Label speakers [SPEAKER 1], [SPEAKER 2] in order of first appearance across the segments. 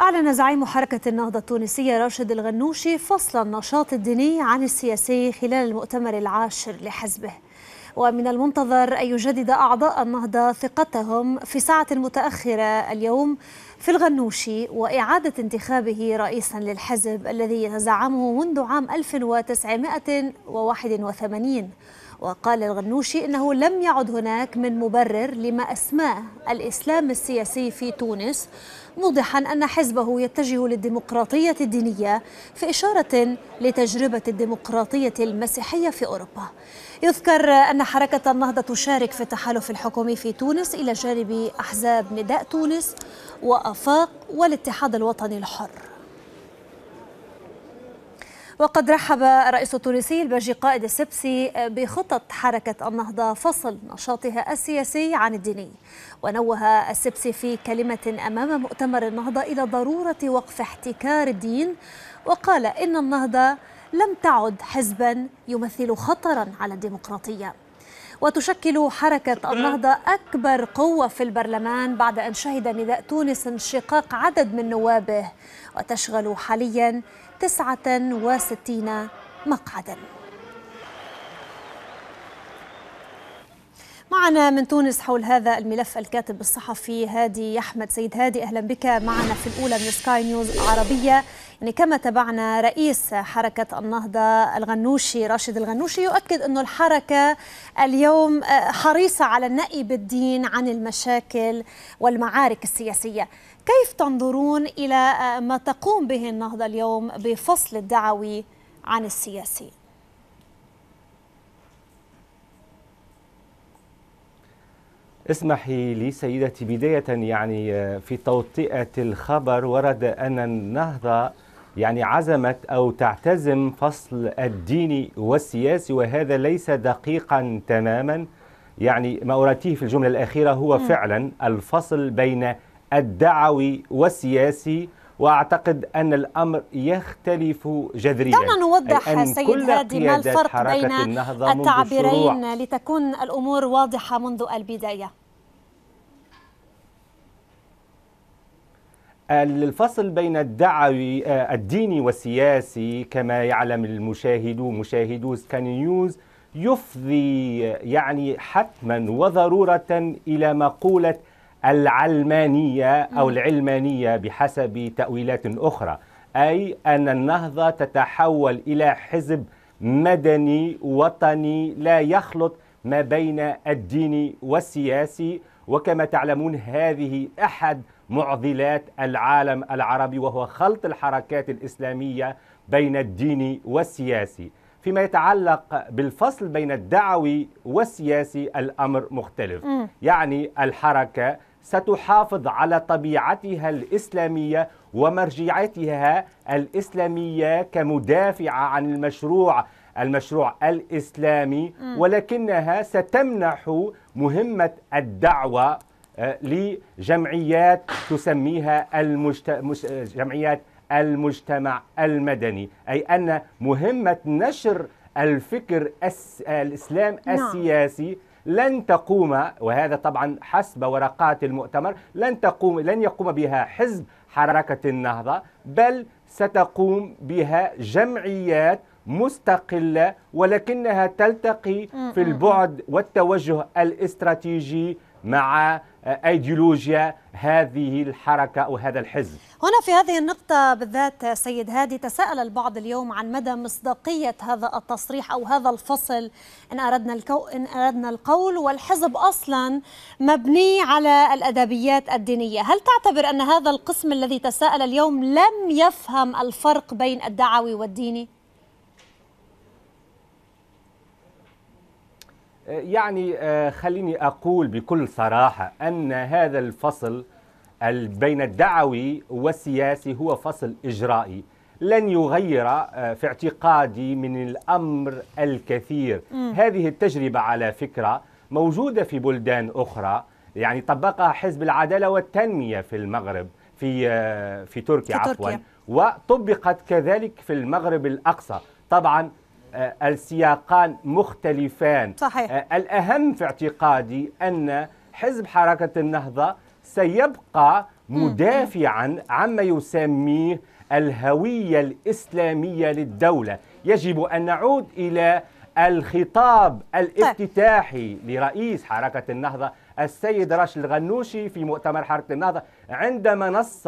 [SPEAKER 1] أعلن زعيم حركة النهضة التونسية راشد الغنوشي فصل النشاط الديني عن السياسي خلال المؤتمر العاشر لحزبه ومن المنتظر أن يجدد أعضاء النهضة ثقتهم في ساعة متأخرة اليوم في الغنوشي وإعادة انتخابه رئيسا للحزب الذي يتزعمه منذ عام 1981 وقال الغنوشي إنه لم يعد هناك من مبرر لما أسماه الإسلام السياسي في تونس موضحا أن حزبه يتجه للديمقراطية الدينية في إشارة لتجربة الديمقراطية المسيحية في أوروبا يذكر أن حركة النهضة تشارك في التحالف الحكومي في تونس إلى جانب أحزاب نداء تونس وأفاق والاتحاد الوطني الحر وقد رحب الرئيس التونسي الباجي قائد السبسي بخطط حركة النهضة فصل نشاطها السياسي عن الديني ونوه السبسي في كلمة أمام مؤتمر النهضة إلى ضرورة وقف احتكار الدين وقال إن النهضة لم تعد حزبا يمثل خطرا على الديمقراطية وتشكل حركة النهضة أكبر قوة في البرلمان بعد أن شهد نداء تونس انشقاق عدد من نوابه وتشغل حاليا 69 مقعداً معنا من تونس حول هذا الملف الكاتب الصحفي هادي أحمد سيد هادي أهلا بك معنا في الأولى من سكاي نيوز عربية يعني كما تابعنا رئيس حركة النهضة الغنوشي راشد الغنوشي يؤكد انه الحركة اليوم آه، حريصة على النأي بالدين عن المشاكل والمعارك السياسية كيف تنظرون إلى آه، ما تقوم به النهضة اليوم بفصل الدعوي عن السياسي؟
[SPEAKER 2] اسمحي لي سيدتي بداية يعني آه، في توطئة الخبر ورد أن النهضة يعني عزمت أو تعتزم فصل الديني والسياسي وهذا ليس دقيقا تماما يعني ما أردته في الجملة الأخيرة هو فعلا الفصل بين الدعوي والسياسي واعتقد ان الامر يختلف جذريا دعنا نوضح سيد هادي ما الفرق بين التعبيرين
[SPEAKER 1] لتكون الامور واضحه منذ البدايه
[SPEAKER 2] الفصل بين الدعوي آه، الديني والسياسي كما يعلم المشاهد مشاهدو سكان نيوز يفضي آه، يعني حتما وضرورة إلى مقولة العلمانية أو العلمانية بحسب تأويلات أخرى أي أن النهضة تتحول إلى حزب مدني وطني لا يخلط ما بين الديني والسياسي وكما تعلمون هذه أحد معضلات العالم العربي وهو خلط الحركات الإسلامية بين الديني والسياسي فيما يتعلق بالفصل بين الدعوي والسياسي الأمر مختلف م. يعني الحركة ستحافظ على طبيعتها الإسلامية ومرجعيتها الإسلامية كمدافعة عن المشروع المشروع الإسلامي ولكنها ستمنح مهمة الدعوة آه، لجمعيات تسميها المجت... جمعيات المجتمع المدني أي أن مهمة نشر الفكر الس... الإسلام نعم. السياسي لن تقوم وهذا طبعا حسب ورقات المؤتمر لن تقوم لن يقوم بها حزب حركة النهضة بل ستقوم بها جمعيات مستقلة ولكنها تلتقي في البعد والتوجه الاستراتيجي مع آه، ايديولوجيا هذه الحركة أو هذا الحزب
[SPEAKER 1] هنا في هذه النقطة بالذات سيد هادي تساءل البعض اليوم عن مدى مصداقية هذا التصريح أو هذا الفصل إن أردنا, الكو... إن أردنا القول والحزب أصلا مبني على الأدبيات الدينية هل تعتبر أن هذا القسم الذي تساءل اليوم لم يفهم الفرق بين الدعوي والديني؟
[SPEAKER 2] يعني آه، خليني أقول بكل صراحة أن هذا الفصل بين الدعوي والسياسي هو فصل إجرائي لن يغير آه، في اعتقادي من الأمر الكثير م. هذه التجربة على فكرة موجودة في بلدان أخرى يعني طبقها حزب العدالة والتنمية في المغرب في آه، في تركيا, في تركيا. عفوا وطبقت كذلك في المغرب الأقصى طبعا آه، السياقان مختلفان صحيح. آه، الأهم في اعتقادي أن حزب حركة النهضة سيبقى مدافعا عما يسميه الهوية الإسلامية للدولة يجب أن نعود إلى الخطاب الافتتاحي لرئيس حركة النهضة السيد راشد الغنوشي في مؤتمر حركة النهضة عندما نص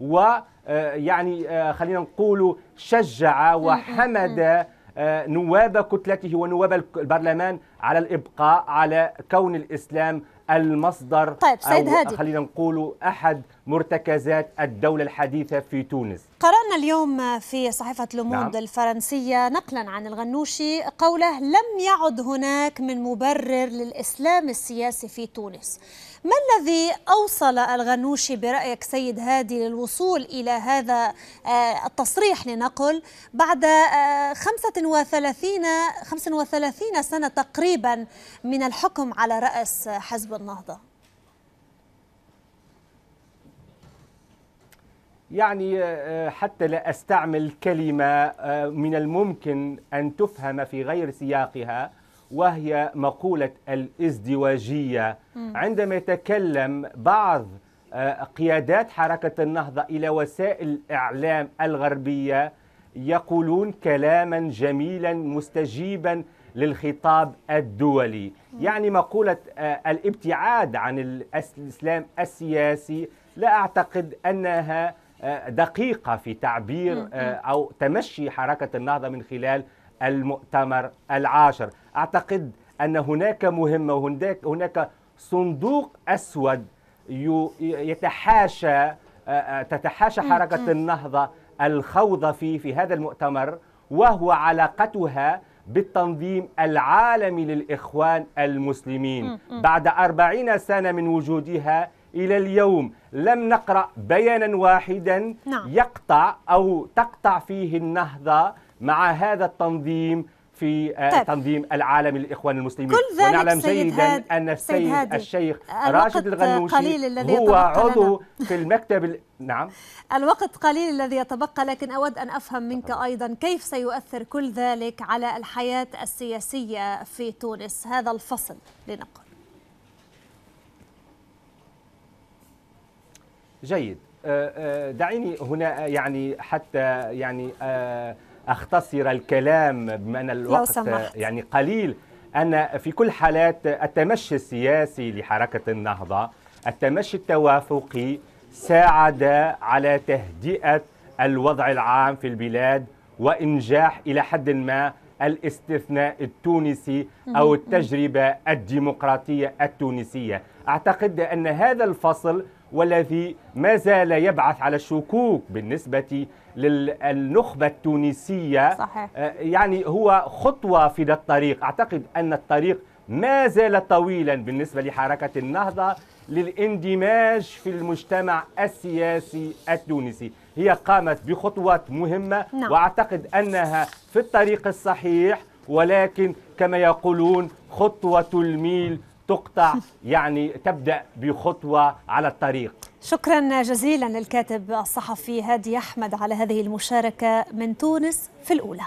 [SPEAKER 2] ويعني آه، خلينا نقول شجع وحمد آه، نواب كتلته ونواب البرلمان على الإبقاء على كون الإسلام المصدر طيب سيد هادي خلينا نقول أحد مرتكزات الدولة الحديثة في تونس
[SPEAKER 1] قرأنا اليوم في صحيفة لوموند نعم. الفرنسية نقلا عن الغنوشي قوله لم يعد هناك من مبرر للإسلام السياسي في تونس ما الذي أوصل الغنوشي برأيك سيد هادي للوصول إلى هذا آه، التصريح لنقل بعد 35 آه، 35 سنة تقريبا من الحكم على رأس حزب النهضة
[SPEAKER 2] يعني آه، آه، حتى لا استعمل كلمه آه، من الممكن ان تفهم في غير سياقها وهي مقوله الازدواجيه عندما يتكلم بعض قيادات حركه النهضه الى وسائل الاعلام الغربيه يقولون كلاما جميلا مستجيبا للخطاب الدولي يعني مقولة الابتعاد عن الإسلام السياسي لا أعتقد أنها آه، دقيقة في تعبير آه، أو تمشي حركة النهضة من خلال المؤتمر العاشر أعتقد أن هناك مهمة وهناك صندوق أسود يتحاشى آه، تتحاشى حركة النهضة الخوض فيه في هذا المؤتمر وهو علاقتها بالتنظيم العالمي للإخوان المسلمين بعد أربعين سنة من وجودها إلى اليوم لم نقرأ بيانا واحدا نعم. يقطع أو تقطع فيه النهضة مع هذا التنظيم في آه، طيب. تنظيم العالم للاخوان المسلمين كل ذلك ونعلم جيدا هاد... ان السيد هادي. الشيخ راشد الغنوشي هو عضو في المكتب ال... نعم
[SPEAKER 1] الوقت قليل الذي يتبقى لكن اود ان افهم منك ايضا كيف سيؤثر كل ذلك على الحياه السياسيه في تونس هذا الفصل لنقل
[SPEAKER 2] جيد آه، آه، دعيني هنا آه، يعني حتى يعني اختصر الكلام بما ان الوقت يعني قليل ان في كل حالات التمشي السياسي لحركه النهضه التمشي التوافقي ساعد على تهدئه الوضع العام في البلاد وانجاح الى حد ما الاستثناء التونسي او التجربه الديمقراطيه التونسيه اعتقد ان هذا الفصل والذي ما زال يبعث على الشكوك بالنسبة للنخبة التونسية صحيح. آه، يعني هو خطوة في الطريق أعتقد أن الطريق ما زال طويلا بالنسبة لحركة النهضة للاندماج في المجتمع السياسي التونسي هي قامت بخطوات مهمة نعم. وأعتقد أنها في الطريق الصحيح ولكن كما يقولون خطوة الميل تقطع يعني تبدأ بخطوة على الطريق
[SPEAKER 1] شكرا جزيلا للكاتب الصحفي هادي أحمد على هذه المشاركة من تونس في الأولى